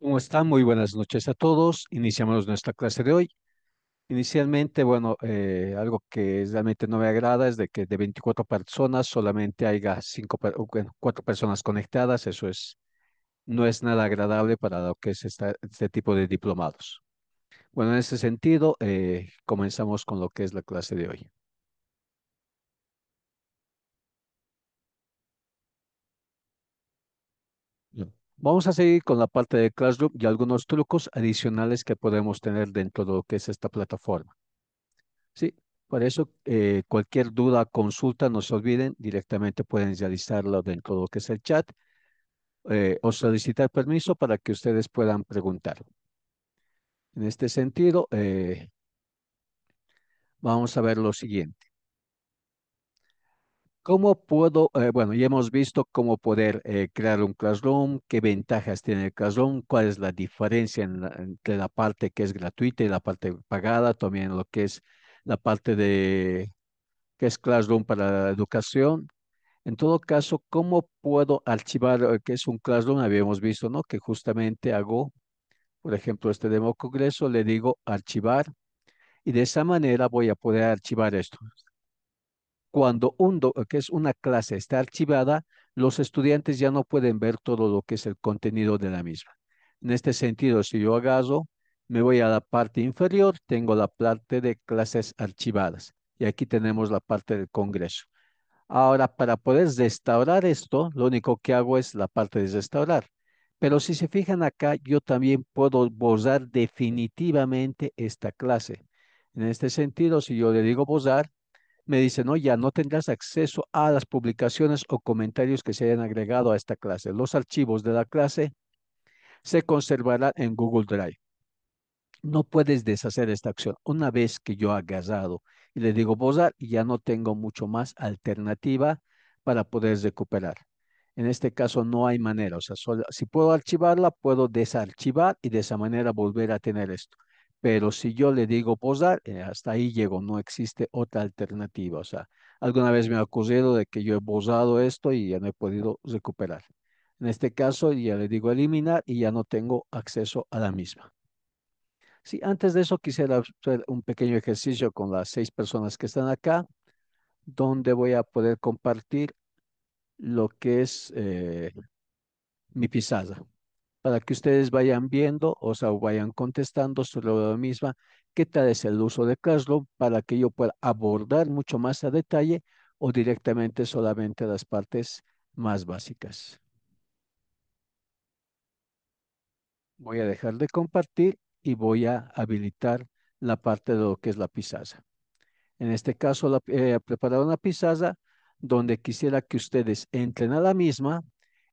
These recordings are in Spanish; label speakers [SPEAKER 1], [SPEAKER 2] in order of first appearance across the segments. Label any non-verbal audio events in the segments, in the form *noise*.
[SPEAKER 1] ¿Cómo están? Muy buenas noches a todos. Iniciamos nuestra clase de hoy. Inicialmente, bueno, eh, algo que realmente no me agrada es de que de 24 personas solamente haya cinco, cuatro personas conectadas. Eso es, no es nada agradable para lo que es este tipo de diplomados. Bueno, en ese sentido, eh, comenzamos con lo que es la clase de hoy. Vamos a seguir con la parte de Classroom y algunos trucos adicionales que podemos tener dentro de lo que es esta plataforma. Sí, por eso eh, cualquier duda, consulta, no se olviden, directamente pueden realizarlo dentro de lo que es el chat eh, o solicitar permiso para que ustedes puedan preguntar. En este sentido, eh, vamos a ver lo siguiente. ¿Cómo puedo, eh, bueno, ya hemos visto cómo poder eh, crear un Classroom, qué ventajas tiene el Classroom, cuál es la diferencia entre la parte que es gratuita y la parte pagada, también lo que es la parte de, que es Classroom para la educación. En todo caso, ¿cómo puedo archivar eh, que es un Classroom? Habíamos visto, ¿no? Que justamente hago, por ejemplo, este demo congreso, le digo archivar y de esa manera voy a poder archivar esto cuando que es una clase está archivada, los estudiantes ya no pueden ver todo lo que es el contenido de la misma. En este sentido, si yo agarro, me voy a la parte inferior, tengo la parte de clases archivadas. Y aquí tenemos la parte del Congreso. Ahora, para poder restaurar esto, lo único que hago es la parte de restaurar. Pero si se fijan acá, yo también puedo borrar definitivamente esta clase. En este sentido, si yo le digo borrar, me dice, no, ya no tendrás acceso a las publicaciones o comentarios que se hayan agregado a esta clase. Los archivos de la clase se conservarán en Google Drive. No puedes deshacer esta acción. Una vez que yo agarrado y le digo borrar, ya no tengo mucho más alternativa para poder recuperar. En este caso no hay manera, o sea, si puedo archivarla, puedo desarchivar y de esa manera volver a tener esto. Pero si yo le digo posar, eh, hasta ahí llego, no existe otra alternativa. O sea, alguna vez me ha ocurrido de que yo he posado esto y ya no he podido recuperar. En este caso ya le digo eliminar y ya no tengo acceso a la misma. Sí, antes de eso quisiera hacer un pequeño ejercicio con las seis personas que están acá, donde voy a poder compartir lo que es eh, mi pisada para que ustedes vayan viendo o sea, vayan contestando sobre lo misma, qué tal es el uso de Classroom para que yo pueda abordar mucho más a detalle o directamente solamente las partes más básicas. Voy a dejar de compartir y voy a habilitar la parte de lo que es la pizaza. En este caso, la, preparado eh, preparar una pizaza donde quisiera que ustedes entren a la misma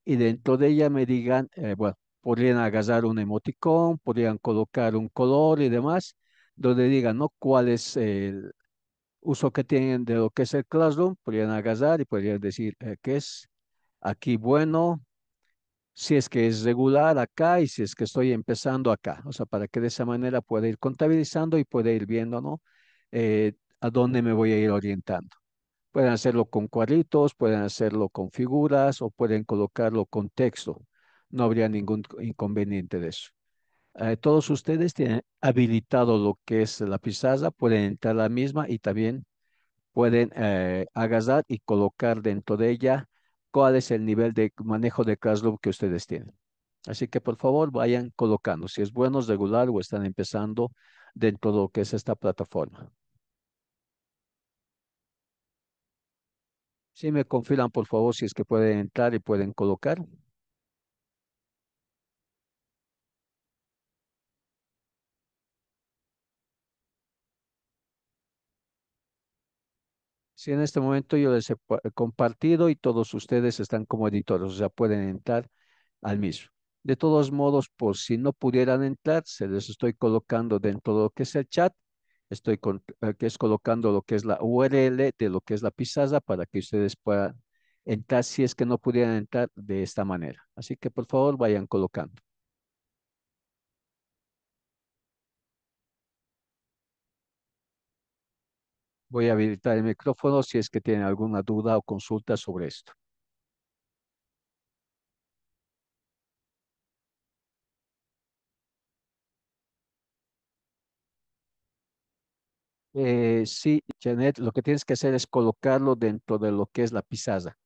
[SPEAKER 1] y dentro de ella me digan, eh, bueno, podrían agarrar un emoticón, podrían colocar un color y demás, donde digan, ¿no? ¿Cuál es el uso que tienen de lo que es el Classroom? Podrían agarrar y podrían decir eh, qué es aquí bueno, si es que es regular acá y si es que estoy empezando acá. O sea, para que de esa manera pueda ir contabilizando y pueda ir viendo, ¿no? Eh, a dónde me voy a ir orientando. Pueden hacerlo con cuadritos, pueden hacerlo con figuras o pueden colocarlo con texto no habría ningún inconveniente de eso. Eh, todos ustedes tienen habilitado lo que es la pizarra, pueden entrar a la misma y también pueden eh, agarrar y colocar dentro de ella cuál es el nivel de manejo de Classroom que ustedes tienen. Así que por favor vayan colocando si es bueno, regular o están empezando dentro de lo que es esta plataforma. Si me confirman por favor si es que pueden entrar y pueden colocar. en este momento yo les he compartido y todos ustedes están como editores, o sea, pueden entrar al mismo. De todos modos, por si no pudieran entrar, se les estoy colocando dentro de lo que es el chat, estoy eh, que es colocando lo que es la URL de lo que es la pizarra para que ustedes puedan entrar si es que no pudieran entrar de esta manera. Así que por favor vayan colocando. Voy a habilitar el micrófono si es que tienen alguna duda o consulta sobre esto. Eh, sí, Janet, lo que tienes que hacer es
[SPEAKER 2] colocarlo dentro de lo que es la pisada.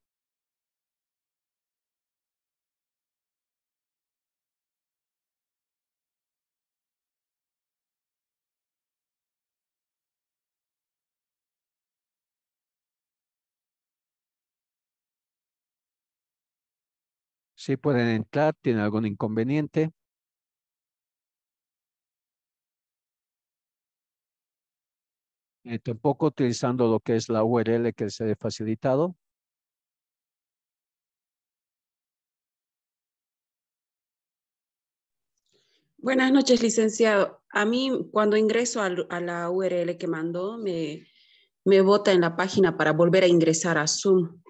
[SPEAKER 2] Sí pueden entrar, tiene algún inconveniente? Eh, tampoco utilizando lo que es la URL que se ha facilitado. Buenas noches, licenciado. A
[SPEAKER 3] mí, cuando ingreso a, la URL que mandó, me, me bota en la página para volver a ingresar a Zoom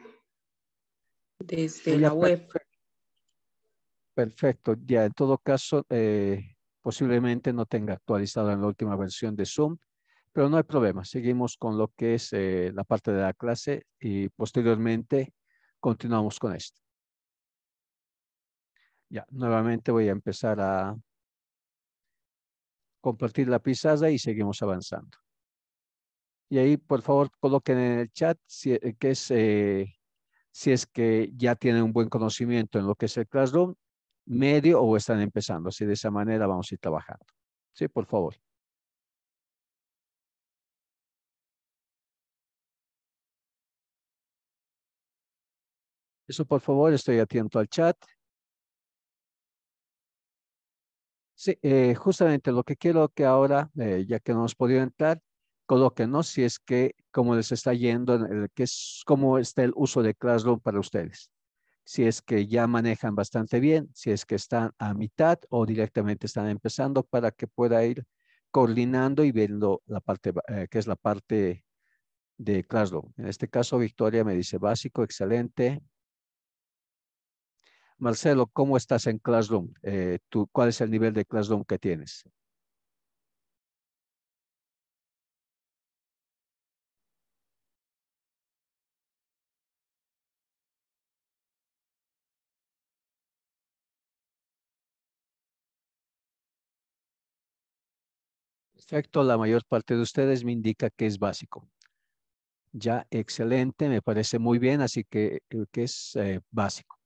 [SPEAKER 3] desde la web.
[SPEAKER 1] Perfecto, ya en todo caso, eh, posiblemente no tenga actualizado en la última versión de Zoom, pero no hay problema. Seguimos con lo que es eh, la parte de la clase y posteriormente continuamos con esto. Ya, nuevamente voy a empezar a compartir la pizarra y seguimos avanzando. Y ahí, por favor, coloquen en el chat si, eh, es, si es que ya tienen un buen conocimiento en lo que es el
[SPEAKER 2] Classroom medio o están empezando. Así de esa manera vamos a ir trabajando. Sí, por favor. Eso, por favor, estoy atento al chat. Sí, eh, justamente lo que quiero que
[SPEAKER 1] ahora, eh, ya que no hemos podido entrar, colóquenos si es que cómo les está yendo, es, cómo está el uso de Classroom para ustedes si es que ya manejan bastante bien, si es que están a mitad o directamente están empezando para que pueda ir coordinando y viendo la parte eh, que es la parte de Classroom. En este caso, Victoria me dice básico, excelente. Marcelo, ¿cómo estás en Classroom? Eh, ¿Cuál es el nivel de Classroom que tienes?
[SPEAKER 2] Perfecto, la mayor parte de ustedes me indica que es básico. Ya,
[SPEAKER 1] excelente, me parece muy bien, así que que es eh, básico.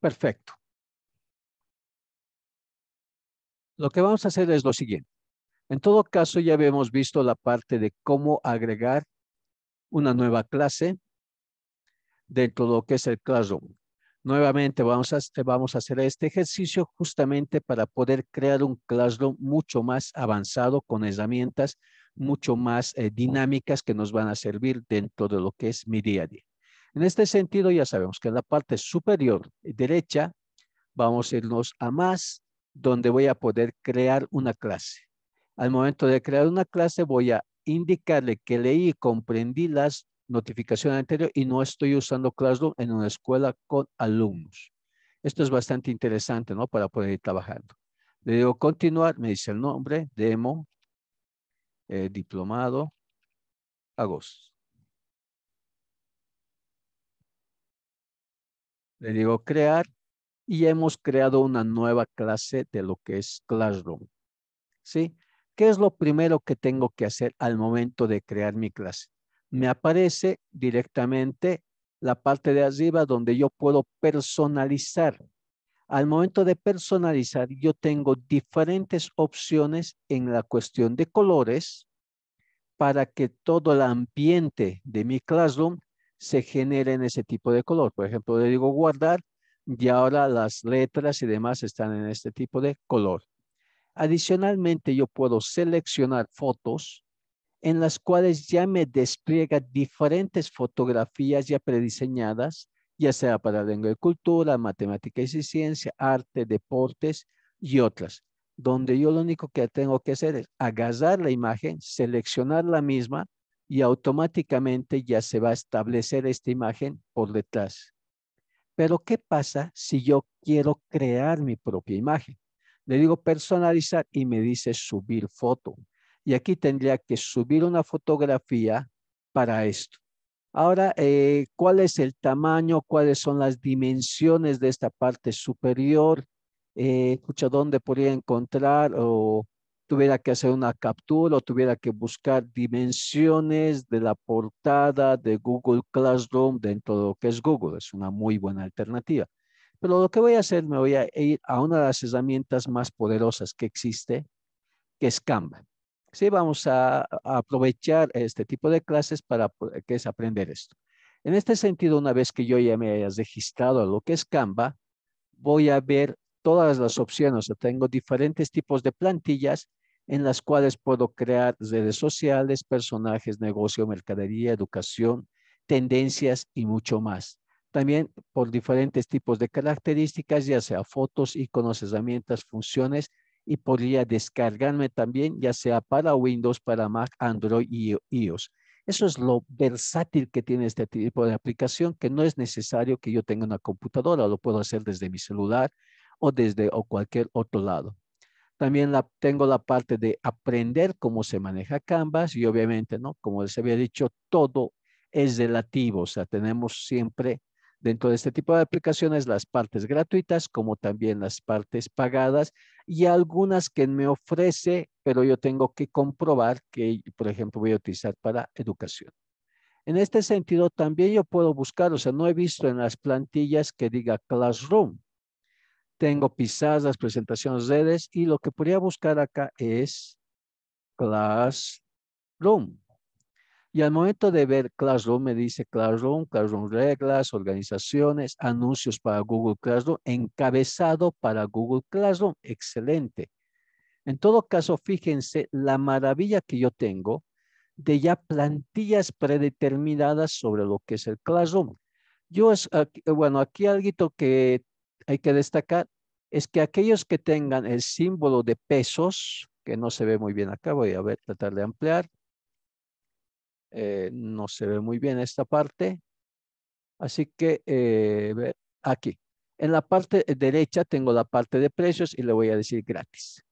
[SPEAKER 1] Perfecto.
[SPEAKER 3] Lo que vamos a hacer es lo siguiente. En
[SPEAKER 1] todo caso, ya habíamos visto la parte de cómo agregar una nueva clase dentro de lo que es el Classroom. Nuevamente vamos a, este, vamos a hacer este ejercicio justamente para poder crear un Classroom mucho más avanzado con herramientas mucho más eh, dinámicas que nos van a servir dentro de lo que es mi día a día. En este sentido, ya sabemos que en la parte superior derecha vamos a irnos a más, donde voy a poder crear una clase. Al momento de crear una clase voy a indicarle que leí y comprendí las notificación anterior y no estoy usando Classroom en una escuela con alumnos. Esto es bastante interesante, ¿no? Para poder ir trabajando. Le digo continuar, me dice el nombre, demo, eh, diplomado, agosto. Le digo crear y hemos creado una nueva clase de lo que es Classroom. ¿Sí? ¿Qué es lo primero que tengo que hacer al momento de crear mi clase? me aparece directamente la parte de arriba donde yo puedo personalizar. Al momento de personalizar, yo tengo diferentes opciones en la cuestión de colores para que todo el ambiente de mi Classroom se genere en ese tipo de color. Por ejemplo, le digo guardar y ahora las letras y demás están en este tipo de color. Adicionalmente, yo puedo seleccionar fotos en las cuales ya me despliega diferentes fotografías ya prediseñadas, ya sea para lengua y cultura, matemáticas y ciencia, arte, deportes y otras, donde yo lo único que tengo que hacer es agarrar la imagen, seleccionar la misma y automáticamente ya se va a establecer esta imagen por detrás. Pero ¿qué pasa si yo quiero crear mi propia imagen? Le digo personalizar y me dice subir foto y aquí tendría que subir una fotografía para esto. Ahora, eh, ¿cuál es el tamaño? ¿Cuáles son las dimensiones de esta parte superior? escucha, eh, ¿dónde podría encontrar o tuviera que hacer una captura o tuviera que buscar dimensiones de la portada de Google Classroom dentro de lo que es Google? Es una muy buena alternativa. Pero lo que voy a hacer, me voy a ir a una de las herramientas más poderosas que existe, que es Canva. Sí, vamos a, aprovechar este tipo de clases para eh, que es aprender esto. En este sentido, una vez que yo ya me haya registrado a lo que es Canva, voy a ver todas las opciones. O tengo diferentes tipos de plantillas en las cuales puedo crear redes sociales, personajes, negocio, mercadería, educación, tendencias y mucho más. También por diferentes tipos de características, ya sea fotos, iconos, herramientas, funciones y podría descargarme también, ya sea para Windows, para Mac, Android y iOS. Eso es lo versátil que tiene este tipo de aplicación, que no es necesario que yo tenga una computadora, lo puedo hacer desde mi celular o desde o cualquier otro lado. También la, tengo la parte de aprender cómo se maneja Canvas y obviamente, ¿no? Como les había dicho, todo es relativo, o sea, tenemos siempre Dentro de este tipo de aplicaciones, las partes gratuitas como también las partes pagadas y algunas que me ofrece, pero yo tengo que comprobar que, por ejemplo, voy a utilizar para educación. En este sentido, también yo puedo buscar, o sea, no he visto en las plantillas que diga Classroom. Tengo pizarras, presentaciones, redes y lo que podría buscar acá es Classroom. Y al momento de ver Classroom, me dice Classroom, Classroom reglas, organizaciones, anuncios para Google Classroom, encabezado para Google Classroom. Excelente. En todo caso, fíjense la maravilla que yo tengo de ya plantillas predeterminadas sobre lo que es el Classroom. Yo, es, bueno, aquí algo que hay que destacar es que aquellos que tengan el símbolo de pesos, que no se ve muy bien acá, voy a ver, tratar de ampliar, eh, no se ve muy bien esta parte. Así que eh, aquí, en la parte derecha tengo la parte de precios y le voy a decir gratis.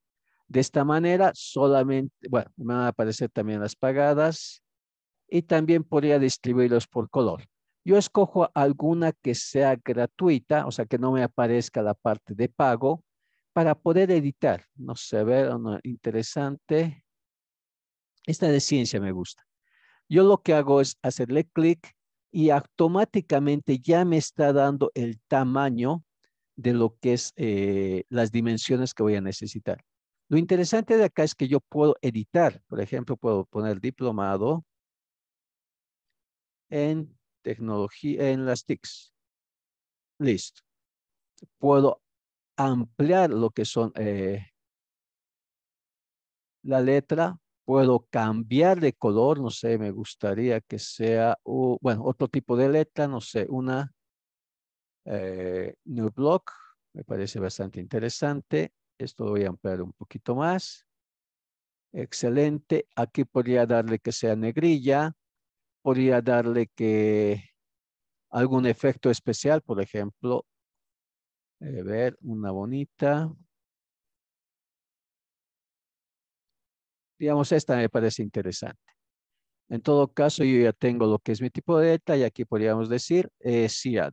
[SPEAKER 1] De esta manera solamente, bueno, me van a aparecer también las pagadas y también podría distribuirlos por color. Yo escojo alguna que sea gratuita, o sea, que no me aparezca la parte de pago para poder editar. No se ve interesante. Esta de ciencia me gusta. Yo lo que hago es hacerle clic y automáticamente ya me está dando el tamaño de lo que es eh, las dimensiones que voy a necesitar. Lo interesante de acá es que yo puedo editar. Por ejemplo, puedo poner diplomado en
[SPEAKER 3] tecnología, en las TICs. Listo. Puedo
[SPEAKER 1] ampliar lo que son eh, la letra, puedo cambiar de color, no sé, me gustaría que sea, bueno, otro tipo de letra, no sé, una eh, New Block, me parece bastante interesante. Esto lo voy a ampliar un poquito más. Excelente. Aquí podría darle que sea negrilla. Podría darle que algún efecto especial, por ejemplo. Eh, ver,
[SPEAKER 3] una bonita. Digamos, esta me parece interesante. En todo caso, yo ya tengo lo que es mi tipo de detalle. y aquí podríamos decir eh, CIAD.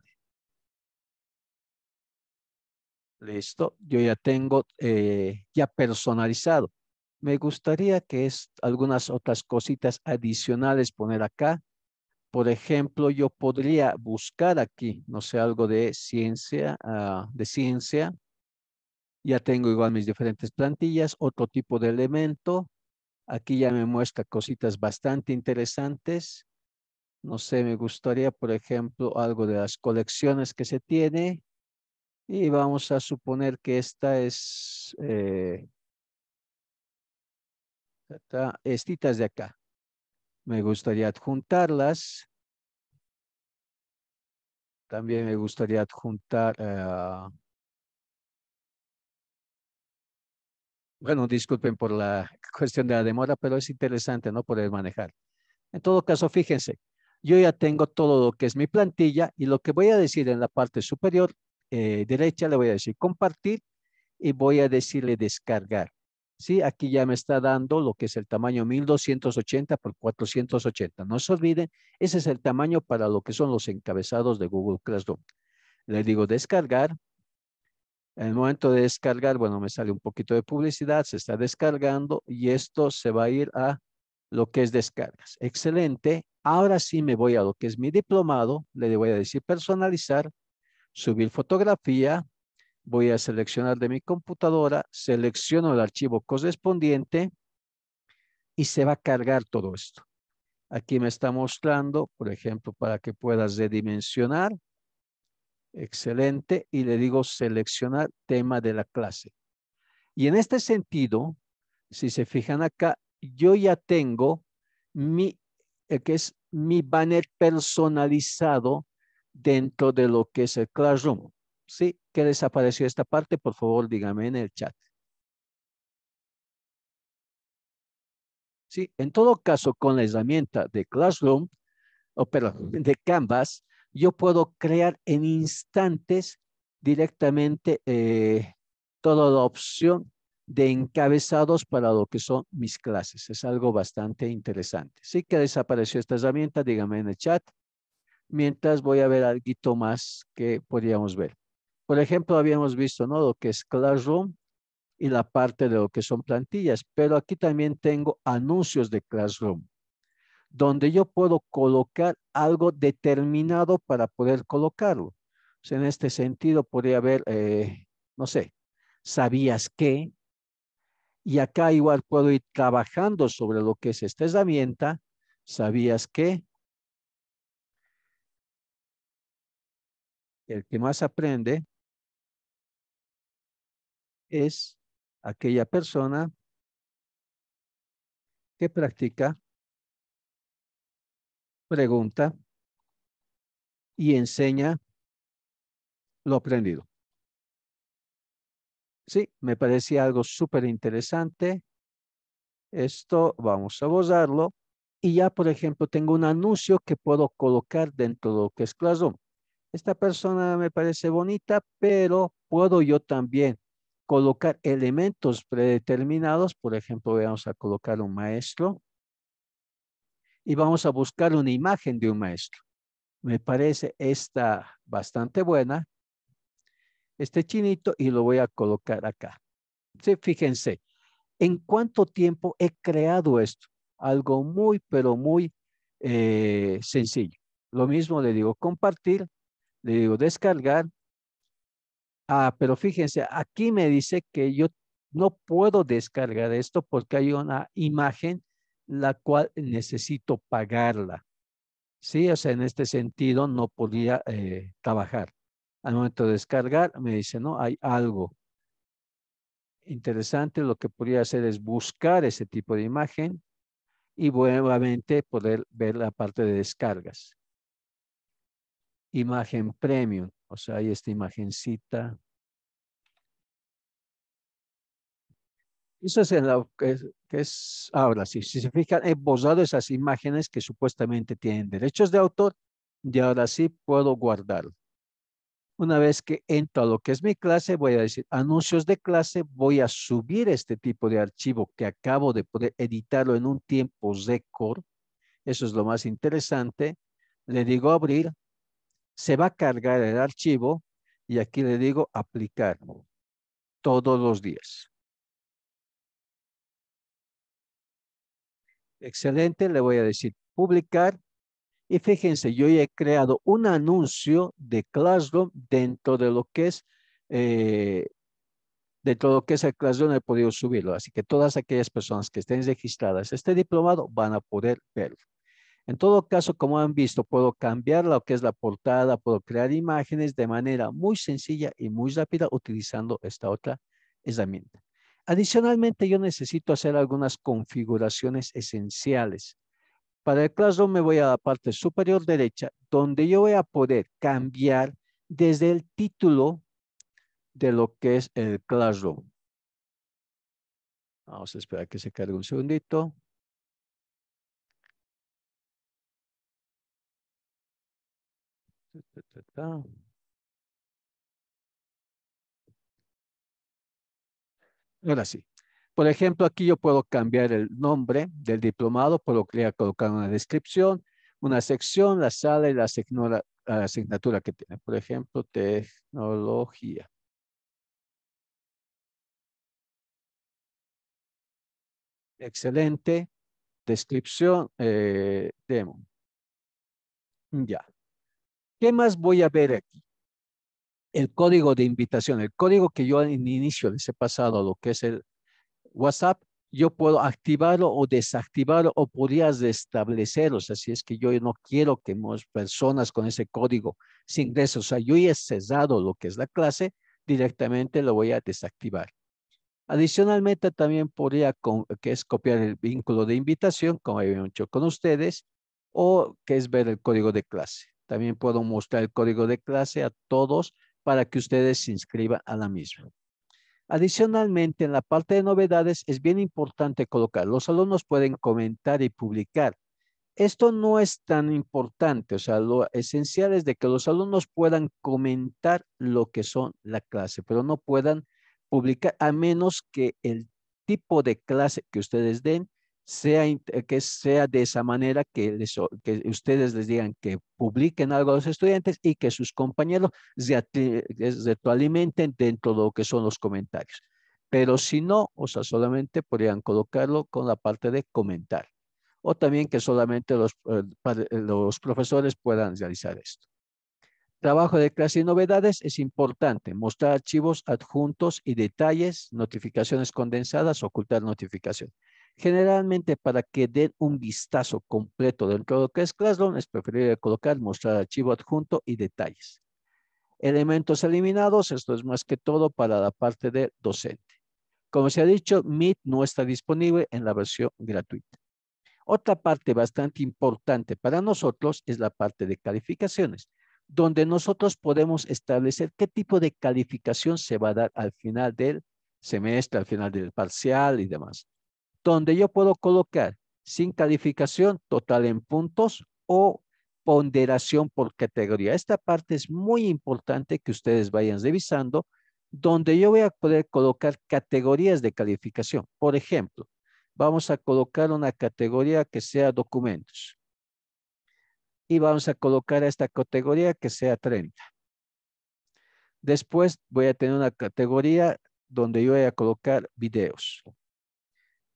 [SPEAKER 1] Listo, yo ya tengo eh, ya personalizado. Me gustaría que es algunas otras cositas adicionales poner acá. Por ejemplo, yo podría buscar aquí, no sé, algo de ciencia, ah, de ciencia. Ya tengo igual mis diferentes plantillas, otro tipo de elemento, Aquí ya me muestra cositas bastante interesantes. No sé, me gustaría, por ejemplo, algo de las colecciones que se tiene. Y vamos a suponer que esta es... Eh, estitas de acá. Me gustaría adjuntarlas.
[SPEAKER 3] También me gustaría adjuntar... Ah,
[SPEAKER 1] bueno, disculpen por la *laughs* cuestión de la demora, pero es interesante, ¿no? Poder manejar. En todo caso, fíjense, yo ya tengo todo lo que es mi plantilla y lo que voy a decir en la parte superior eh, derecha le voy a decir compartir y voy a decirle descargar. ¿Sí? Aquí ya me está dando lo que es el tamaño 1280 por 480. No se olviden, ese es el tamaño para lo que son los encabezados de Google Classroom. Le digo descargar en el momento de descargar, bueno, me sale un poquito de publicidad, se está descargando y esto se va a ir a lo que es descargas. Excelente. Ahora sí me voy a lo que es mi diplomado. Le voy a decir personalizar, subir fotografía. Voy a seleccionar de mi computadora, selecciono el archivo correspondiente y se va a cargar todo esto. Aquí me está mostrando, por ejemplo, para que puedas redimensionar Excelente. Y le digo seleccionar tema de la clase. Y en este sentido, si se fijan acá, yo ya tengo mi, que es mi banner personalizado dentro de lo que es el Classroom. ¿Sí? ¿Qué les apareció esta
[SPEAKER 3] parte? Por favor, díganme en el chat.
[SPEAKER 1] ¿Sí? En todo caso, con la herramienta de Classroom, o perdón, *laughs* de Canvas, yo puedo crear en instantes directamente eh, toda la opción de encabezados para lo que son mis clases. Es algo bastante interesante. ¿Sí que desapareció esta herramienta, dígame en el chat. Mientras voy a ver algo más que podríamos ver. Por ejemplo, habíamos visto ¿no? lo que es Classroom y la parte de lo que son plantillas, pero aquí también tengo anuncios de Classroom donde yo puedo colocar algo determinado para poder colocarlo. O sea, en este sentido podría haber, eh, no sé, ¿sabías qué? Y acá igual puedo ir trabajando sobre lo que es esta herramienta. ¿Sabías qué?
[SPEAKER 2] El que más aprende es aquella persona que practica pregunta
[SPEAKER 3] y enseña lo aprendido.
[SPEAKER 1] Sí, me parecía algo súper interesante. Esto vamos a borrarlo. Y ya, por ejemplo, tengo un anuncio que puedo colocar dentro de lo que es Classroom. Esta persona me parece bonita, pero puedo yo también colocar elementos predeterminados. Por ejemplo, vamos a colocar un maestro y vamos a buscar una imagen de un maestro. Me parece esta bastante buena, este chinito, y lo voy a colocar acá. Sí, fíjense, ¿en cuánto tiempo he creado esto? Algo muy, pero muy eh, sencillo. Lo mismo le digo compartir, le digo descargar. Ah, pero fíjense, aquí me dice que yo no puedo descargar esto porque hay una imagen la cual necesito pagarla. Sí, o sea, en este sentido no podía eh, trabajar. Al momento de descargar, me dice, no, hay algo interesante. Lo que podría hacer es buscar ese tipo de imagen y nuevamente poder ver la parte de descargas. Imagen premium, o sea, hay esta imagencita Eso es en lo que es, ahora, sí, si se fijan, he borrado esas imágenes que supuestamente tienen derechos de autor y ahora sí puedo guardar. Una vez que entro a lo que es mi clase, voy a decir anuncios de clase, voy a subir este tipo de archivo que acabo de poder editarlo en un tiempo récord. Eso es lo más interesante. Le digo abrir, se va a cargar el archivo y aquí le digo aplicar
[SPEAKER 3] todos los días.
[SPEAKER 1] Excelente, le voy a decir publicar. Y fíjense, yo ya he creado un anuncio de Classroom dentro de lo que es eh, de lo que es el Classroom he podido subirlo. Así que todas aquellas personas que estén registradas este diplomado van a poder verlo. En todo caso, como han visto, puedo cambiar lo que es la portada, puedo crear imágenes de manera muy sencilla y muy rápida utilizando esta otra herramienta. Adicionalmente, yo necesito hacer algunas configuraciones esenciales. Para el Classroom me voy a la parte superior derecha, donde yo voy a poder cambiar desde el título de lo que es
[SPEAKER 2] el Classroom. Vamos a esperar que se cargue un segundito.
[SPEAKER 1] Ahora sí. Por ejemplo, aquí yo puedo cambiar el nombre del diplomado, crear colocar una descripción, una sección, la sala y la,
[SPEAKER 2] asignatura que tiene. Por ejemplo, tecnología. Excelente. Descripción, eh, demo. Ya.
[SPEAKER 1] ¿Qué más voy a ver aquí? el código de invitación, el código que yo en inicio les he pasado, lo que es el WhatsApp, yo puedo activarlo o desactivarlo o podrías restablecerlo. O sea, si es que yo no quiero que más personas con ese código se ingresen. O sea, yo he cesado lo que es la clase, directamente lo voy a desactivar. Adicionalmente, también podría, que es copiar el vínculo de invitación, como he hecho con ustedes, o que es ver el código de clase. También puedo mostrar el código de clase a todos para que ustedes se inscriban a la misma. Adicionalmente, en la parte de novedades es bien importante colocar, los alumnos pueden comentar y publicar. Esto no es tan importante, o sea, lo esencial es de que los alumnos puedan comentar lo que son la clase, pero no puedan publicar a menos que el tipo de clase que ustedes den sea, eh, que sea de esa manera que, que ustedes les digan que publiquen algo a los estudiantes y que sus compañeros se retroalimenten dentro de lo que son los comentarios. Pero si no, o sea, solamente podrían colocarlo con la parte de comentar. O también que solamente los, eh, eh, los profesores puedan realizar esto. Trabajo de clase y novedades es importante. Mostrar archivos adjuntos y detalles, notificaciones condensadas, ocultar notificaciones. Generalmente para que den un vistazo completo dentro de que es Classroom es preferible colocar, mostrar archivo adjunto y detalles. Elementos eliminados, esto es más que todo para la parte de docente. Como se ha dicho, Meet no está disponible en la versión gratuita. Otra parte bastante importante para nosotros es la parte de calificaciones, donde nosotros podemos establecer qué tipo de calificación se va a dar al final del semestre, al final del parcial y demás donde yo puedo colocar sin calificación total en puntos o ponderación por categoría. Esta parte es muy importante que ustedes vayan revisando, donde yo voy a poder colocar categorías de calificación. Por ejemplo, vamos a colocar una categoría que sea documentos. Y vamos a colocar esta categoría que sea 30. Después voy a tener una categoría donde yo voy a colocar videos.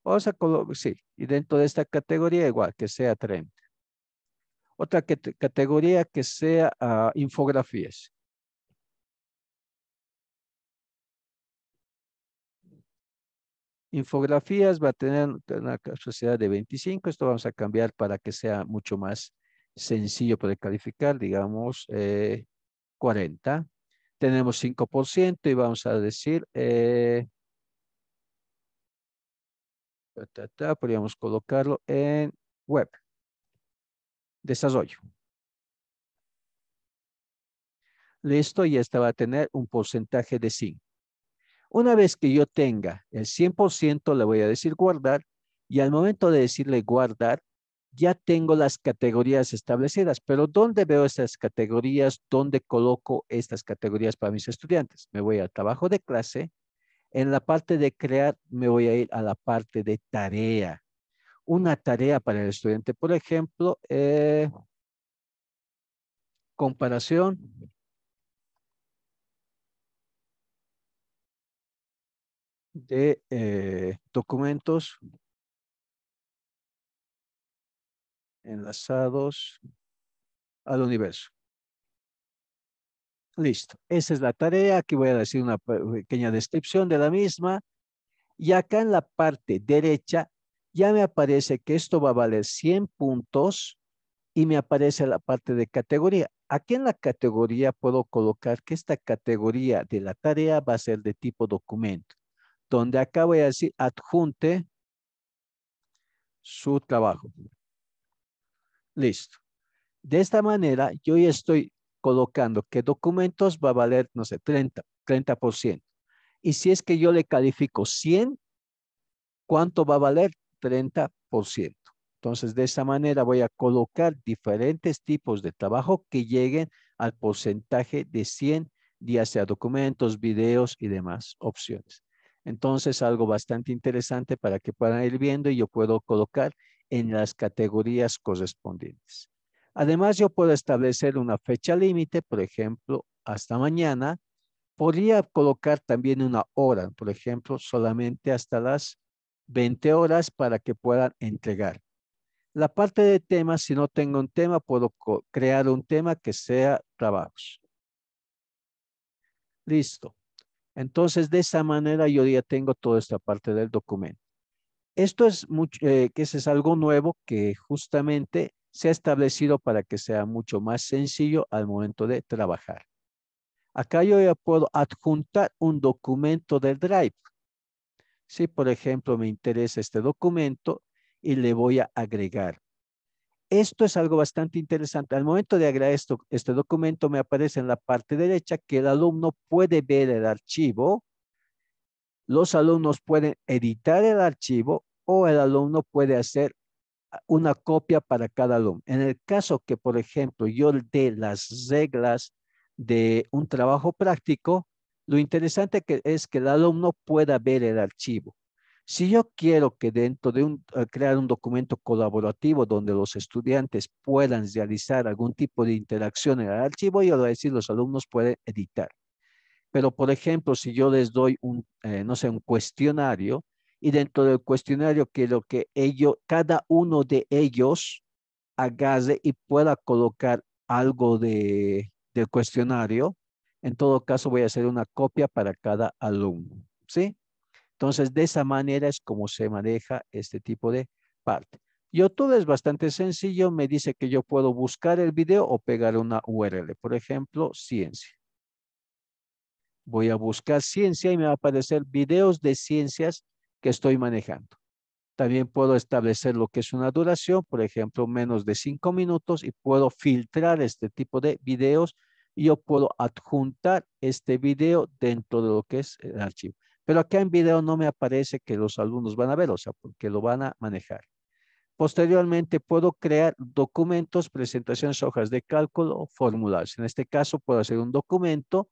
[SPEAKER 1] Vamos a colocar, sí, y dentro de esta categoría igual, que sea 30. Otra categoría que
[SPEAKER 3] sea ah, infografías.
[SPEAKER 1] Infografías va a tener una sociedad de 25. Esto vamos a cambiar para que sea mucho más sencillo para calificar, digamos, 40. Eh, Tenemos 5% y vamos a decir eh, podríamos
[SPEAKER 3] colocarlo en web. Desarrollo.
[SPEAKER 1] Listo, y esta va a tener un porcentaje de sí. Una vez que yo tenga el 100%, le voy a decir guardar. Y al momento de decirle guardar, ya tengo las categorías establecidas. Pero ¿dónde veo estas categorías? ¿Dónde coloco estas categorías para mis estudiantes? Me voy al trabajo de clase en la parte de crear me voy a ir a la parte de tarea. Una tarea para el estudiante, por ejemplo, eh,
[SPEAKER 3] comparación.
[SPEAKER 2] de eh, documentos enlazados al universo.
[SPEAKER 1] Listo, esa es la tarea. Aquí voy a decir una pequeña descripción de la misma. Y acá en la parte derecha ya me aparece que esto va a valer 100 puntos y me aparece la parte de categoría. Aquí en la categoría puedo colocar que esta categoría de la tarea va a ser de tipo documento, donde acá voy a decir adjunte su trabajo. Listo. De esta manera yo ya estoy colocando qué documentos va a valer, no sé, 30, 30%. Y si es que yo le califico 100, ¿cuánto va a valer? 30%. Entonces, de esa manera voy a colocar diferentes tipos de trabajo que lleguen al porcentaje de 100, ya sea documentos, videos y demás opciones. Entonces, algo bastante interesante para que puedan ir viendo y yo puedo colocar en las categorías correspondientes. Además, yo puedo establecer una fecha límite, por ejemplo, hasta mañana. Podría colocar también una hora, por ejemplo, solamente hasta las 20 horas para que puedan entregar. La parte de temas, si no tengo un tema, puedo crear un tema que sea trabajos. Listo. Entonces, de esa manera yo ya tengo toda esta parte del documento. Esto es eh, que es algo nuevo que justamente se ha establecido para que sea mucho más sencillo al momento de trabajar. Acá yo ya puedo adjuntar un documento del Drive. Si, por ejemplo, me interesa este documento y le voy a agregar. Esto es algo bastante interesante. Al momento de agregar esto, este documento me aparece en la parte derecha que el alumno puede ver el archivo. Los alumnos pueden editar el archivo o el alumno puede hacer una copia para cada alumno. En el caso que, por ejemplo, yo dé las reglas de un trabajo práctico, lo interesante es que el alumno pueda ver el archivo. Si yo quiero que dentro de un, eh, crear un documento colaborativo donde los estudiantes puedan realizar algún tipo de interacción en el archivo, yo lo voy a decir, los alumnos pueden editar. Pero, por ejemplo, si yo les doy un, eh, no sé, un cuestionario, y dentro del cuestionario que lo que ello cada uno de ellos agarre y pueda colocar algo de, del cuestionario. En todo caso, voy a hacer una copia para cada alumno, ¿sí? Entonces, de esa manera es como se maneja este tipo de parte. YouTube es bastante sencillo, me dice que yo puedo buscar el video o pegar una URL, por ejemplo, ciencia. Voy a buscar ciencia y me va a aparecer videos de ciencias que estoy manejando. También puedo establecer lo que es una duración, por ejemplo, menos de cinco minutos y puedo filtrar este tipo de videos y yo puedo adjuntar este video dentro de lo que es el archivo. Pero acá en video no me aparece que los alumnos van a ver, o sea, porque lo van a manejar. Posteriormente puedo crear documentos, presentaciones, hojas de cálculo, formularios. En este caso puedo hacer un documento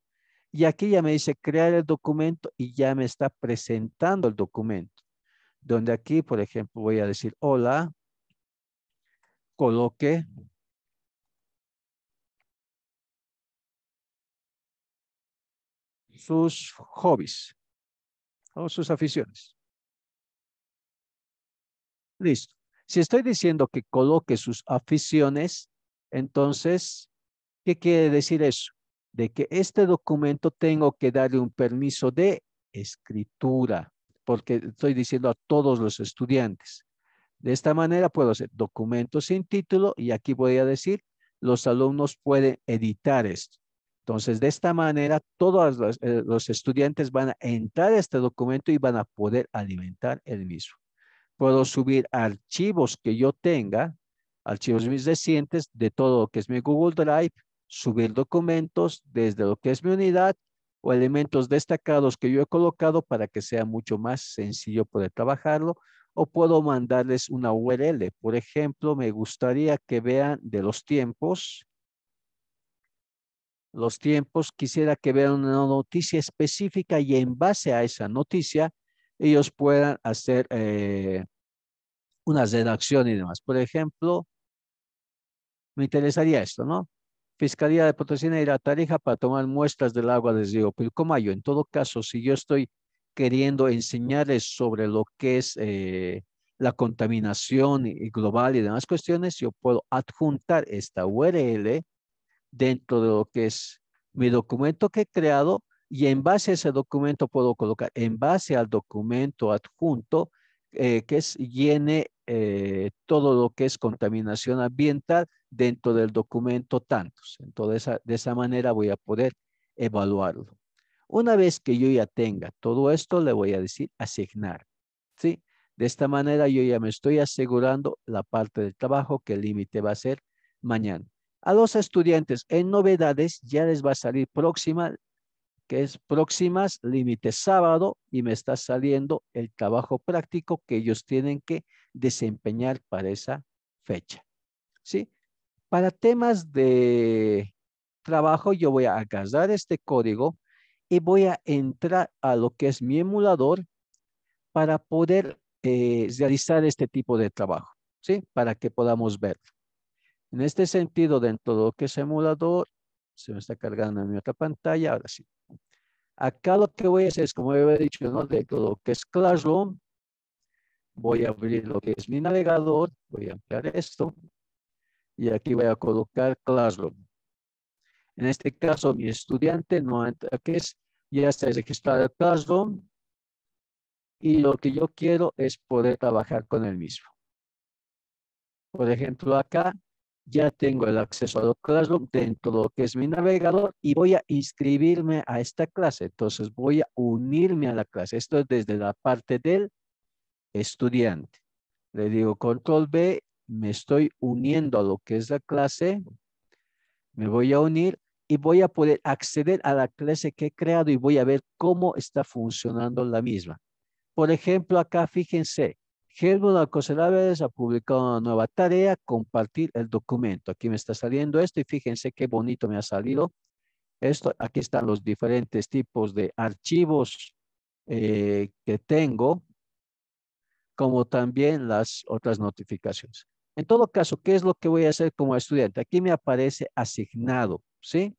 [SPEAKER 1] y aquí ya me dice crear el documento y ya me está presentando el documento. Donde aquí, por ejemplo, voy a decir hola,
[SPEAKER 2] coloque. sus hobbies o sus aficiones. Listo.
[SPEAKER 1] Si estoy diciendo que coloque sus aficiones, entonces, ¿qué quiere decir eso? de que este documento tengo que darle un permiso de escritura, porque estoy diciendo a todos los estudiantes. De esta manera puedo hacer documento sin título y aquí voy a decir, los alumnos pueden editar esto. Entonces, de esta manera, todos eh, los, estudiantes van a entrar a este documento y van a poder alimentar el mismo. Puedo subir archivos que yo tenga, archivos mis recientes de todo lo que es mi Google Drive, subir documentos desde lo que es mi unidad o elementos destacados que yo he colocado para que sea mucho más sencillo poder trabajarlo o puedo mandarles una URL. Por ejemplo, me gustaría que vean de los tiempos. Los tiempos, quisiera que vean una noticia específica y en base a esa noticia ellos puedan hacer eh, una redacción y demás. Por ejemplo, me interesaría esto, ¿no? Fiscalía de Potosina y la Tarija para tomar muestras del agua del río Pilcomayo. En todo caso, si yo estoy queriendo enseñarles sobre lo que es eh, la contaminación global y demás cuestiones, yo puedo adjuntar esta URL dentro de lo que es mi documento que he creado y en base a ese documento puedo colocar, en base al documento adjunto, eh, que es, llene eh, todo lo que es contaminación ambiental dentro del documento tantos. Entonces, de esa manera voy a poder evaluarlo. Una vez que yo ya tenga todo esto, le voy a decir asignar. ¿sí? De esta manera yo ya me estoy asegurando la parte del trabajo que el límite va a ser mañana. A los estudiantes en novedades ya les va a salir próxima, que es próximas, límite sábado, y me está saliendo el trabajo práctico que ellos tienen que desempeñar para esa fecha. ¿Sí? Para temas de trabajo, yo voy a agarrar este código y voy a entrar a lo que es mi emulador para poder eh, realizar este tipo de trabajo, ¿sí? Para que podamos ver. En este sentido, dentro de lo que es emulador, se me está cargando en mi otra pantalla, ahora sí. Acá lo que voy a hacer es, como he dicho, ¿no? dentro de lo que es Classroom, voy a abrir lo que es mi navegador, voy a ampliar esto, y aquí voy a colocar Classroom. En este caso, mi estudiante no que es, ya está registrado en Classroom y lo que yo quiero es poder trabajar con el mismo. Por ejemplo, acá ya tengo el acceso a Classroom dentro de lo que es mi navegador y voy a inscribirme a esta clase. Entonces voy a unirme a la clase. Esto es desde la parte del estudiante. Le digo control B me estoy uniendo a lo que es la clase, me voy a unir y voy a poder acceder a la clase que he creado y voy a ver cómo está funcionando la misma. Por ejemplo, acá fíjense, Helmut Alcocelaves ha publicado una nueva tarea, compartir el documento. Aquí me está saliendo esto y fíjense qué bonito me ha salido. aquí están los diferentes tipos de archivos eh, que tengo, como también las otras notificaciones. En todo caso, ¿qué es lo que voy a hacer como estudiante? Aquí me aparece asignado, ¿sí?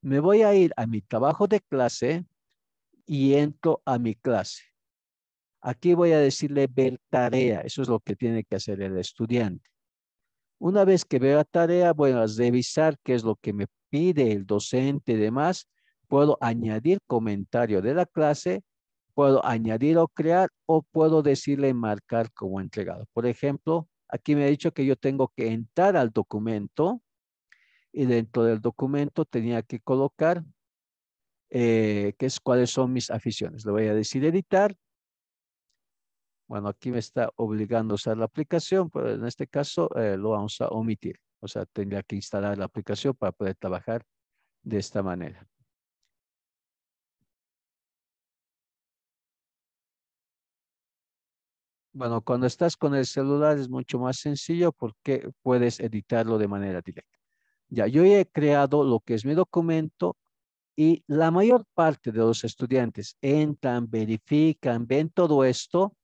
[SPEAKER 1] Me voy a ir a mi trabajo de clase y entro a mi clase. Aquí voy a decirle ver tarea. Eso es lo que tiene que hacer el estudiante. Una vez que veo la tarea, voy a revisar qué es lo que me pide el docente y demás. Puedo añadir comentario de la clase, puedo añadir o crear o puedo decirle marcar como entregado. Por ejemplo, Aquí me ha dicho que yo tengo que entrar al documento y dentro del documento tenía que colocar eh, es cuáles son mis aficiones. Le voy a decir editar. Bueno, aquí me está obligando a usar la aplicación, pero en este caso eh, lo vamos a omitir. O sea, tendría que instalar la aplicación para poder trabajar
[SPEAKER 2] de esta manera. Bueno, cuando estás con el celular es
[SPEAKER 3] mucho
[SPEAKER 1] más sencillo porque puedes editarlo de manera directa. Ya, yo he creado lo que es mi documento y la mayor parte de los estudiantes entran, verifican, ven todo esto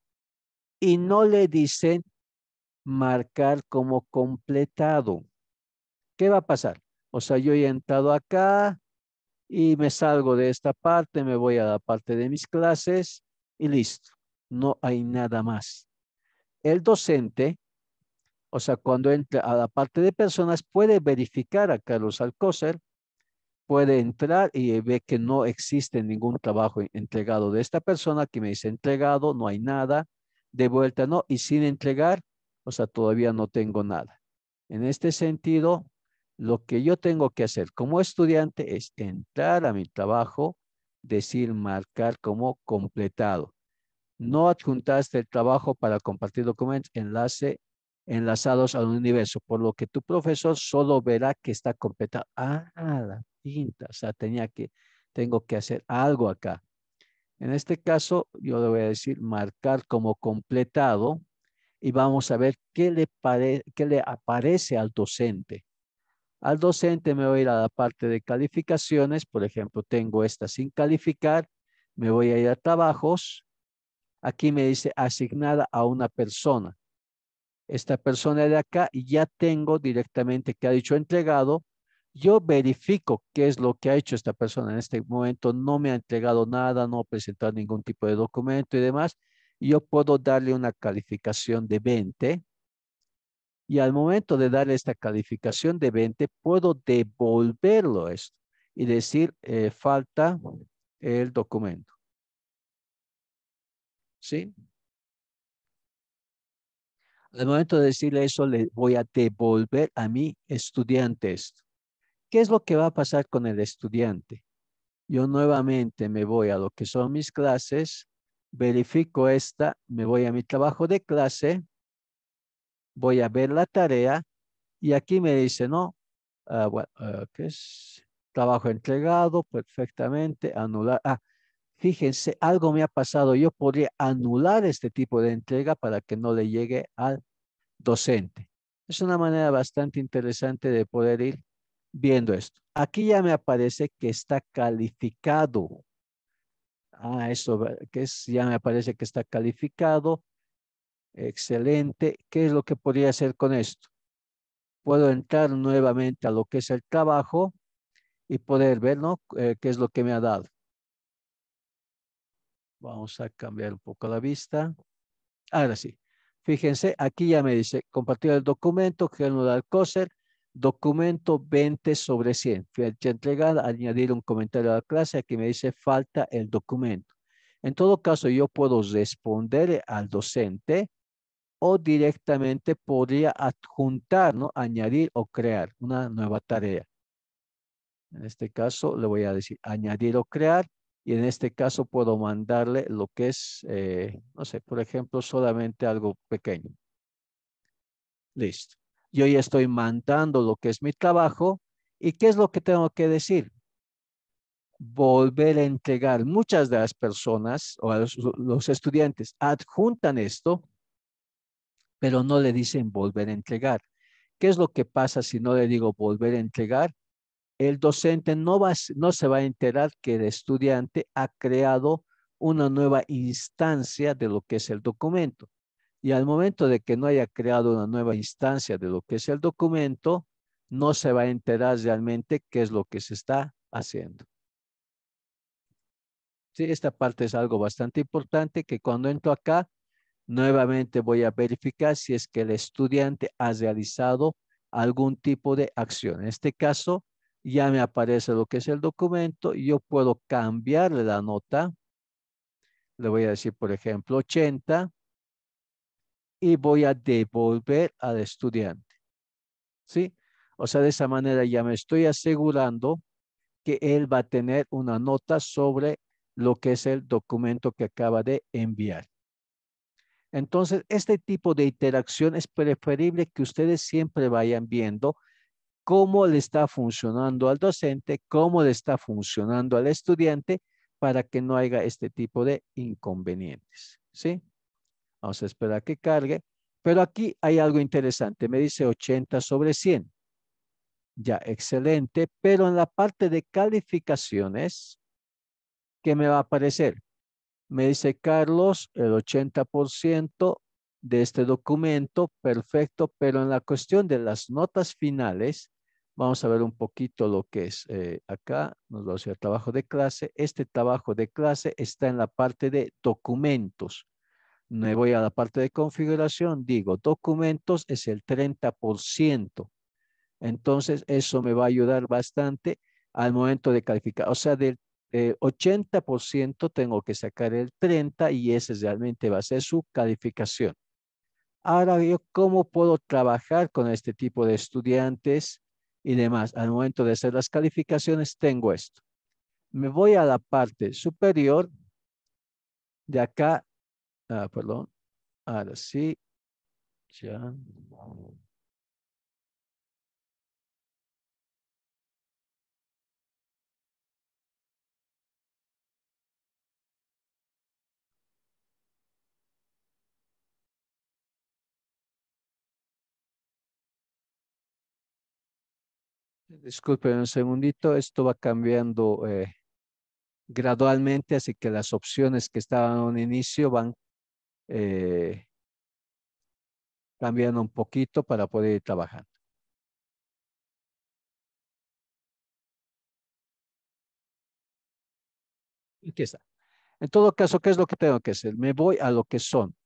[SPEAKER 1] y no le dicen marcar como completado. ¿Qué va a pasar? O sea, yo he entrado acá y me salgo de esta parte, me voy a la parte de mis clases y listo no hay nada más. El docente, o sea, cuando entra a la parte de personas, puede verificar a Carlos Alcócer, puede entrar y ve que no existe ningún trabajo entregado de esta persona que me dice entregado, no hay nada, de vuelta no, y sin entregar, o sea, todavía no tengo nada. En este sentido, lo que yo tengo que hacer como estudiante es entrar a mi trabajo, decir marcar como completado. No adjuntaste el trabajo para compartir documentos, enlace, enlazados al universo, por lo que tu profesor solo verá que está completado. Ah, la pinta, o sea, tenía que, tengo que hacer algo acá. En este caso, yo le voy a decir marcar como completado y vamos a ver qué le, qué le aparece al docente. Al docente me voy a ir a la parte de calificaciones, por ejemplo, tengo esta sin calificar, me voy a ir a trabajos Aquí me dice asignada a una persona. Esta persona de acá ya tengo directamente que ha dicho entregado. Yo verifico qué es lo que ha hecho esta persona. En este momento no me ha entregado nada, no ha presentado ningún tipo de documento y demás. Yo puedo darle una calificación de 20. Y al momento de darle esta calificación de 20, puedo devolverlo esto y decir eh, falta el documento.
[SPEAKER 3] ¿Sí? Al momento
[SPEAKER 1] de decirle eso, le voy a devolver a mi estudiante esto. ¿Qué es lo que va a pasar con el estudiante? Yo nuevamente me voy a lo que son mis clases, verifico esta, me voy a mi trabajo de clase, voy a ver la tarea y aquí me dice, no, ah, ah, ¿qué es? Trabajo entregado perfectamente, anular. Ah, fíjense, algo me ha pasado, yo podría anular este tipo de entrega para que no le llegue al docente. Es una manera bastante interesante de poder ir viendo esto. Aquí ya me aparece que está calificado. Ah, eso que es, ya me aparece que está calificado. Excelente. ¿Qué es lo que podría hacer con esto? Puedo entrar nuevamente a lo que es el trabajo y poder ver, ¿no? Eh, ¿Qué es lo que me ha dado? Vamos a cambiar un poco la vista. Ahora sí. Fíjense, aquí ya me dice compartir el documento, generar coser, documento 20 sobre 100. Fecha entregada, añadir un comentario a la clase. Aquí me dice falta el documento. En todo caso, yo puedo responder al docente o directamente podría adjuntar, ¿no? añadir o crear una nueva tarea. En este caso, le voy a decir añadir o crear y en este caso puedo mandarle lo que es, eh, no sé, por ejemplo, solamente algo pequeño. Listo. Yo ya estoy mandando lo que es mi trabajo y qué es lo que tengo que decir. Volver a entregar. Muchas de las personas o los estudiantes adjuntan esto, pero no le dicen volver a entregar. ¿Qué es lo que pasa si no le digo volver a entregar? el docente no, va, no se va a enterar que el estudiante ha creado una nueva instancia de lo que es el documento. Y al momento de que no haya creado una nueva instancia de lo que es el documento, no se va a enterar realmente qué es lo que se está haciendo. Sí, esta parte es algo bastante importante que cuando entro acá, nuevamente voy a verificar si es que el estudiante ha realizado algún tipo de acción. En este caso, ya me aparece lo que es el documento y yo puedo cambiarle la nota. Le voy a decir, por ejemplo, 80 y voy a devolver al estudiante. ¿Sí? O sea, de esa manera ya me estoy asegurando que él va a tener una nota sobre lo que es el documento que acaba de enviar. Entonces, este tipo de interacción es preferible que ustedes siempre vayan viendo cómo le está funcionando al docente, cómo le está funcionando al estudiante para que no haya este tipo de inconvenientes. ¿Sí? Vamos a esperar a que cargue. Pero aquí hay algo interesante. Me dice 80 sobre 100. Ya, excelente. Pero en la parte de calificaciones, ¿qué me va a aparecer? Me dice Carlos, el 80% de este documento, perfecto, pero en la cuestión de las notas finales, Vamos a ver un poquito lo que es eh, acá. Nos va a hacer trabajo de clase. Este trabajo de clase está en la parte de documentos. Me voy a la parte de configuración. Digo, documentos es el 30%. Entonces, eso me va a ayudar bastante al momento de calificar. O sea, del 80% eh, tengo que sacar el 30% y ese realmente va a ser su calificación. Ahora yo, ¿cómo puedo trabajar con este tipo de estudiantes? y demás. Al momento de hacer las calificaciones tengo esto. Me voy a la parte superior
[SPEAKER 2] de acá. Ah, perdón. Ahora sí. Ya. Disculpen un segundito,
[SPEAKER 1] esto va cambiando eh, gradualmente, así que las opciones que estaban a un inicio van eh, cambiando un
[SPEAKER 2] poquito para poder ir trabajando. Aquí está. En todo caso, ¿qué es
[SPEAKER 3] lo
[SPEAKER 1] que tengo que hacer? Me voy a lo que son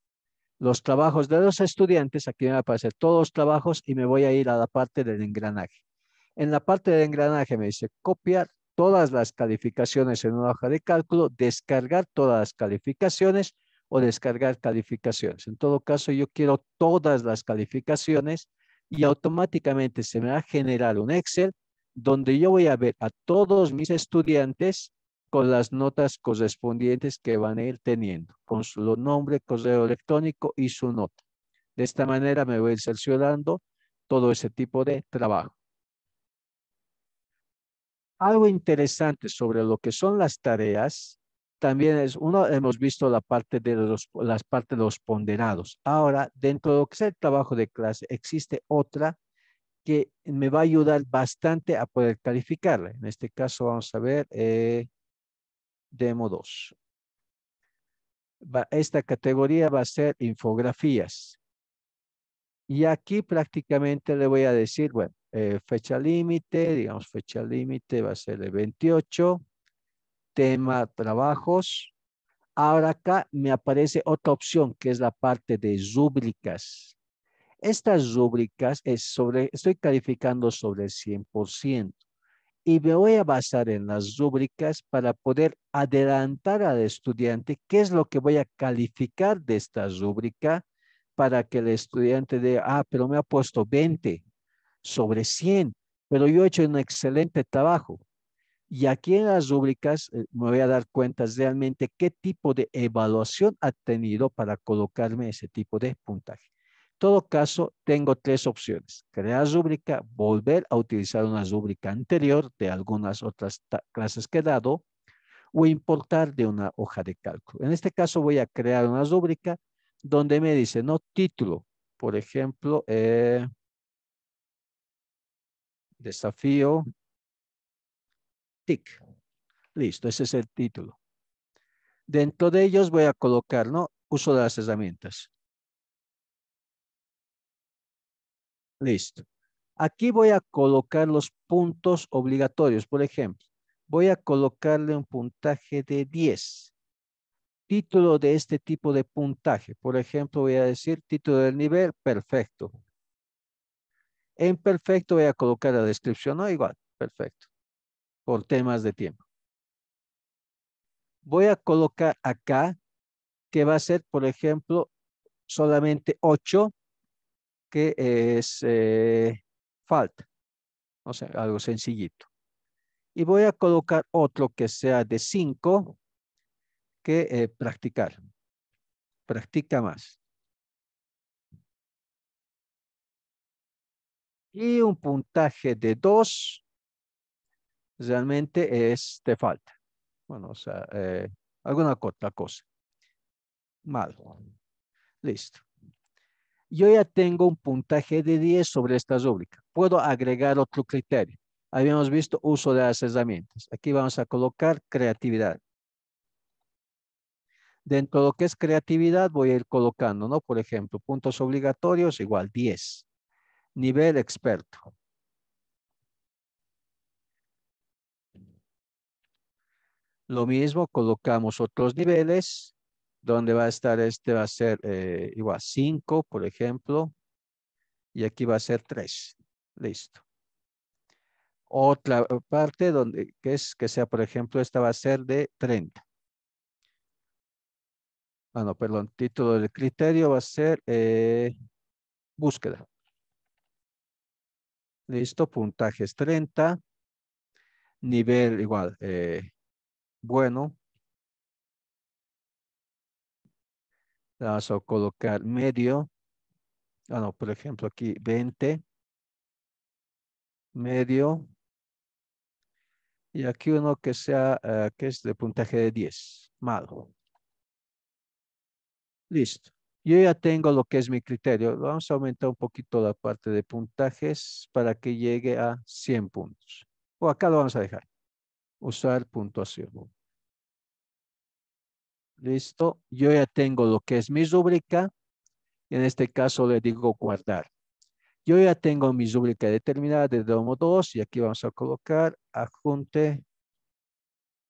[SPEAKER 1] los trabajos de los estudiantes. Aquí me a aparecer todos los trabajos y me voy a ir a la parte del engranaje. En la parte de engranaje me dice copiar todas las calificaciones en una hoja de cálculo, descargar todas las calificaciones o descargar calificaciones. En todo caso, yo quiero todas las calificaciones y automáticamente se me va a generar un Excel donde yo voy a ver a todos mis estudiantes con las notas correspondientes que van a ir teniendo, con su nombre, correo electrónico y su nota. De esta manera me voy a ir cerciorando todo ese tipo de trabajo. Algo interesante sobre lo que son las tareas, también es, uno, hemos visto la parte de los, las partes de los ponderados. Ahora, dentro de lo que es el trabajo de clase, existe otra que me va a ayudar bastante a poder calificarla. En este caso, vamos a ver eh, demo 2. esta categoría va a ser infografías. Y aquí prácticamente le voy a decir, bueno, eh, fecha límite, digamos fecha límite va a ser el 28, tema trabajos. Ahora acá me aparece otra opción que es la parte de rúbricas. Estas rúbricas es sobre, estoy calificando sobre el 100% y me voy a basar en las rúbricas para poder adelantar al estudiante qué es lo que voy a calificar de esta rúbrica para que el estudiante diga, ah, pero me ha puesto 20, sobre 100, pero yo he hecho un excelente trabajo. Y aquí en las rúbricas eh, me voy a dar cuenta realmente qué tipo de evaluación ha tenido para colocarme ese tipo de puntaje. En todo caso, tengo tres opciones. Crear rúbrica, volver a utilizar una rúbrica anterior de algunas otras clases que he dado o importar de una hoja de cálculo. En este caso voy a crear una rúbrica donde me dice, no, título. Por ejemplo,
[SPEAKER 3] eh, Desafío TIC. Listo, ese es el título. Dentro de ellos voy a colocar, ¿no? Uso de las herramientas.
[SPEAKER 1] Listo. Aquí voy a colocar los puntos obligatorios. Por ejemplo, voy a colocarle un puntaje de 10. Título de este tipo de puntaje. Por ejemplo, voy a decir título del nivel, perfecto. En perfecto voy a colocar la descripción, no igual, perfecto,
[SPEAKER 3] por temas de tiempo. Voy a colocar acá
[SPEAKER 1] que va a ser, por ejemplo, solamente 8, que es eh, falta. O sea, algo sencillito. Y voy a colocar otro que sea de 5, que eh, practicar.
[SPEAKER 2] Practica más. y un puntaje de 2
[SPEAKER 1] realmente es de falta. Bueno, o sea, eh, alguna otra cosa. Mal. Listo. Yo ya tengo un puntaje de 10 sobre esta rúbrica. Puedo agregar otro criterio. Habíamos visto uso de las herramientas. Aquí vamos a colocar creatividad. Dentro de lo que es creatividad voy a ir colocando, ¿no? Por ejemplo, puntos obligatorios igual 10 nivel experto. Lo mismo, colocamos otros niveles, donde va a estar este, va a ser eh, igual 5, por ejemplo, y aquí va a ser 3. Listo. Otra parte donde, que es, que sea, por ejemplo, esta va a ser de 30. Bueno, ah, perdón, título del criterio va a ser eh, búsqueda.
[SPEAKER 3] Listo, puntajes 30. Nivel igual, eh, bueno. Vamos a colocar medio. Bueno, ah, por ejemplo, aquí 20. Medio.
[SPEAKER 1] Y aquí uno que sea, eh, que es de puntaje de 10. Malo. Listo. Yo ya tengo lo que es mi criterio. Vamos a aumentar un poquito la parte de puntajes para que llegue a 100 puntos. O acá lo vamos a dejar. Usar puntuación. Listo. Yo ya tengo lo que es mi rúbrica. En este caso le digo guardar. Yo ya tengo mi rúbrica determinada de Domo 2 y aquí vamos a colocar adjunte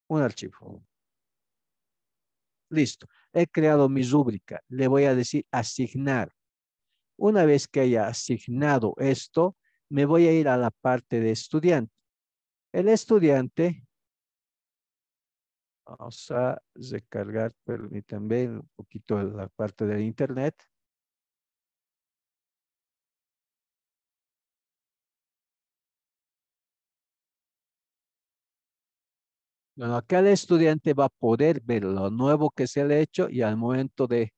[SPEAKER 1] un archivo. Listo. He creado mi rúbrica. Le voy a decir asignar. Una vez que haya asignado esto, me voy a ir a la parte de estudiante. El
[SPEAKER 3] estudiante, vamos a recargar, permítanme
[SPEAKER 2] un poquito la parte de internet. Bueno, acá el estudiante va a poder ver lo nuevo que se le ha hecho
[SPEAKER 1] y al momento de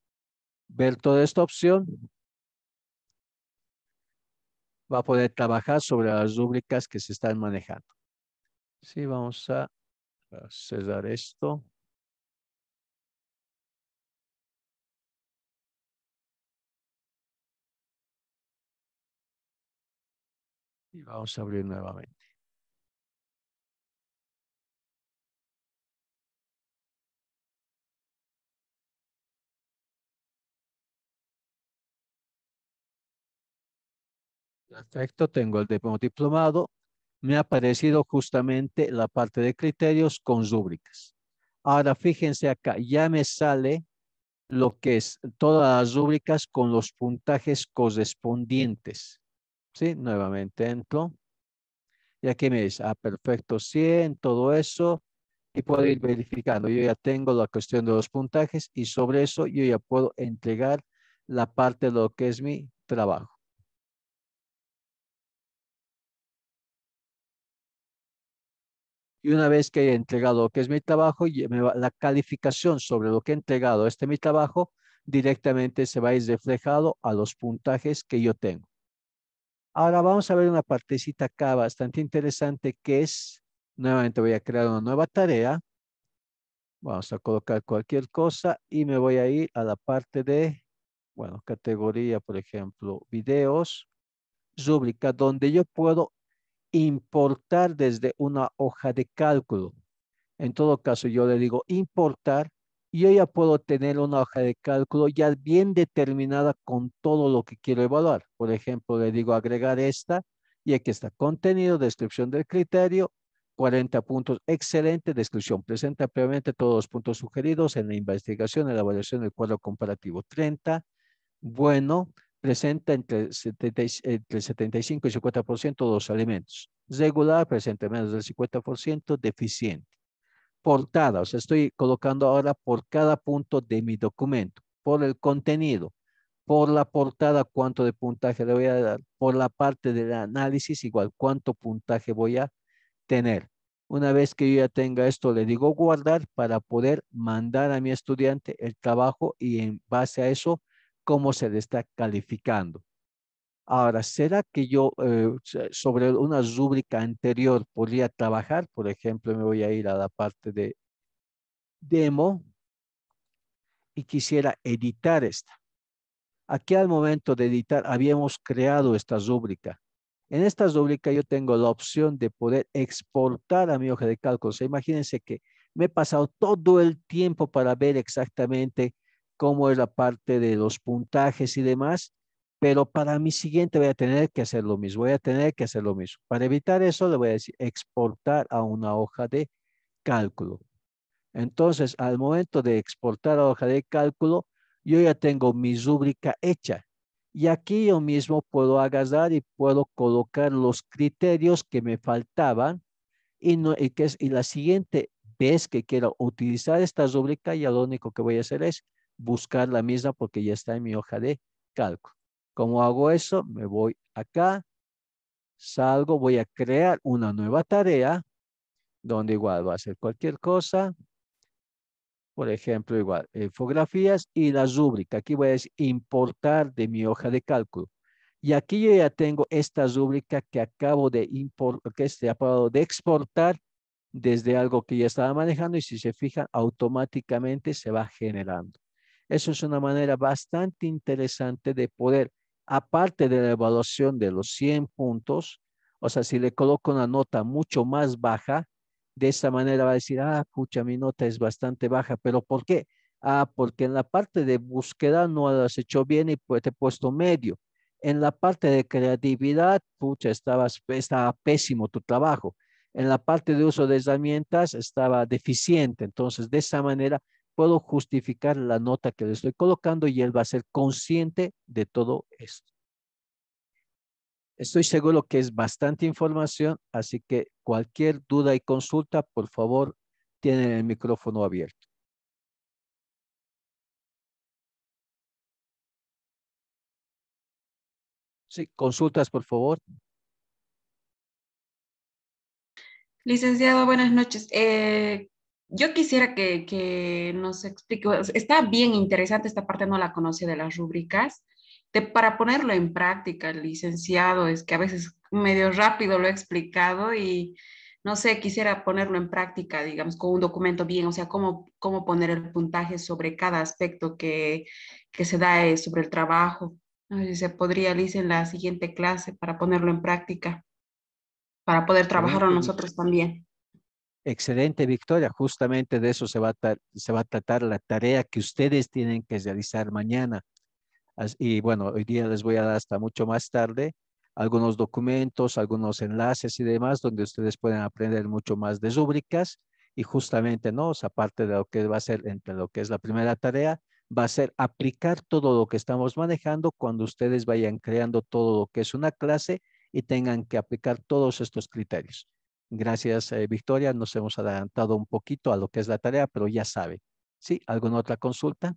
[SPEAKER 1] ver toda esta opción, va a poder trabajar sobre las rúbricas que se están manejando.
[SPEAKER 2] Sí, vamos a cerrar esto. Y vamos a abrir nuevamente. Perfecto, tengo el diplomado. Me ha aparecido justamente
[SPEAKER 1] la parte de criterios con rúbricas. Ahora fíjense acá, ya me sale lo que es todas las rúbricas con los puntajes correspondientes. ¿Sí? Nuevamente entro. Y aquí me dice, ah, perfecto, 100, todo eso. Y puedo ir verificando. Yo ya tengo la cuestión de los puntajes y
[SPEAKER 2] sobre eso yo ya puedo entregar la parte de lo que es mi trabajo.
[SPEAKER 1] y una vez que he entregado lo que es mi trabajo, la calificación sobre lo que he entregado, este mi trabajo, directamente se va a ir reflejado a los puntajes que yo tengo. Ahora vamos a ver una partecita acá bastante interesante que es, nuevamente voy a crear una nueva tarea. Vamos a colocar cualquier cosa y me voy a ir a la parte de, bueno, categoría, por ejemplo, videos, rúbrica, donde yo puedo importar desde una hoja de cálculo. En todo caso, yo le digo importar y yo ya puedo tener una hoja de cálculo ya bien determinada con todo lo que quiero evaluar. Por ejemplo, le digo agregar esta y aquí está contenido, descripción del criterio, 40 puntos, excelente, descripción. Presenta previamente todos los puntos sugeridos en la investigación, en la evaluación del cuadro comparativo. 30, bueno, presenta entre, entre 75 y 50% dos alimentos. Regular presenta menos del 50%, deficiente. Portada, o sea, estoy colocando ahora por cada punto de mi documento, por el contenido, por la portada, cuánto de puntaje le voy a dar, por la parte del análisis, igual, cuánto puntaje voy a tener. Una vez que yo ya tenga esto, le digo guardar para poder mandar a mi estudiante el trabajo y en base a eso, cómo se le está calificando. Ahora, ¿será que yo eh, sobre una rúbrica anterior podría trabajar? Por ejemplo, me voy a ir a la parte de demo y quisiera editar esta. Aquí al momento de editar habíamos creado esta rúbrica. En esta rúbrica yo tengo la opción de poder exportar a mi hoja de cálculo. imagínense que me he pasado todo el tiempo para ver exactamente cómo es la parte de los puntajes y demás, pero para mi siguiente voy a tener que hacer lo mismo, voy a tener que hacer lo mismo. Para evitar eso le voy a decir exportar a una hoja de cálculo. Entonces, al momento de exportar a hoja de cálculo, yo ya tengo mi rúbrica hecha. Y aquí yo mismo puedo agarrar y puedo colocar los criterios que me faltaban y, no, que es, y la siguiente vez que quiero utilizar esta rúbrica, ya lo único que voy a hacer es buscar la misma porque ya está en mi hoja de cálculo. ¿Cómo hago eso? Me voy acá, salgo, voy a crear una nueva tarea donde igual va a hacer cualquier cosa. Por ejemplo, igual, infografías y la rúbrica. Aquí voy a decir importar de mi hoja de cálculo. Y aquí yo ya tengo esta rúbrica que acabo de importar, que ha acabado de exportar desde algo que ya estaba manejando y si se fijan, automáticamente se va generando. Eso es una manera bastante interesante de poder, aparte de la evaluación de los 100 puntos, o sea, si le coloco una nota mucho más baja, de esa manera va a decir, ah, pucha, mi nota es bastante baja, pero ¿por qué? Ah, porque en la parte de búsqueda no has hecho bien y pues, te he puesto medio. En la parte de creatividad, pucha, estaba pésimo tu trabajo. En la parte de uso de herramientas estaba deficiente. Entonces, de esa manera puedo justificar la nota que le estoy colocando y él va a ser consciente de todo esto. Estoy seguro que es bastante información, así que cualquier duda y
[SPEAKER 2] consulta, por favor, tienen el micrófono abierto. Sí, consultas, por favor. Licenciado,
[SPEAKER 1] buenas noches. Eh, yo quisiera que, nos explique, está bien interesante esta parte, no la conoce de las rúbricas, de, para ponerlo en práctica, licenciado, es que a veces medio rápido lo he explicado y no sé, quisiera ponerlo en práctica, digamos, con un documento bien, o sea, cómo, cómo poner el puntaje sobre cada aspecto que, que se da eh, sobre el trabajo. No sé si se podría, Liz, en la siguiente
[SPEAKER 3] clase para ponerlo en práctica, para poder trabajarlo nosotros también.
[SPEAKER 1] Excelente, Victoria. Justamente de eso se va, a se va a tratar la tarea que ustedes tienen que realizar mañana. y bueno, hoy día les voy a dar hasta mucho más tarde algunos documentos, algunos enlaces y demás, donde ustedes pueden aprender mucho más de rúbricas y justamente, ¿no? aparte de lo que va a ser entre lo que es la primera tarea, va a ser aplicar todo lo que estamos manejando cuando ustedes vayan creando todo lo que es una clase y tengan que aplicar todos estos criterios. Gracias, eh, Victoria. Nos hemos adelantado un poquito a lo que es la tarea, pero ya sabe. ¿Sí? ¿Alguna otra consulta?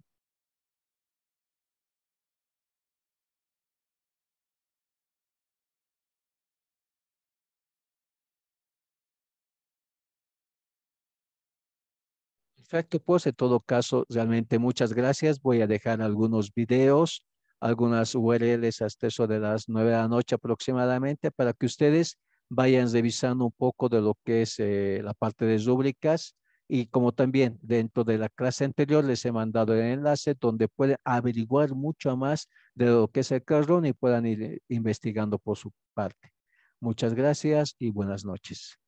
[SPEAKER 2] Perfecto, pues en todo caso, realmente muchas
[SPEAKER 1] gracias. Voy a dejar algunos videos, algunas URLs hasta eso de las nueve de la noche aproximadamente para que ustedes vayan revisando un poco de lo que es eh, la parte de rúbricas y como también dentro de la clase anterior les he mandado el enlace donde pueden averiguar mucho más de lo que es el carrón y puedan ir eh, investigando
[SPEAKER 2] por su parte. Muchas gracias y buenas noches.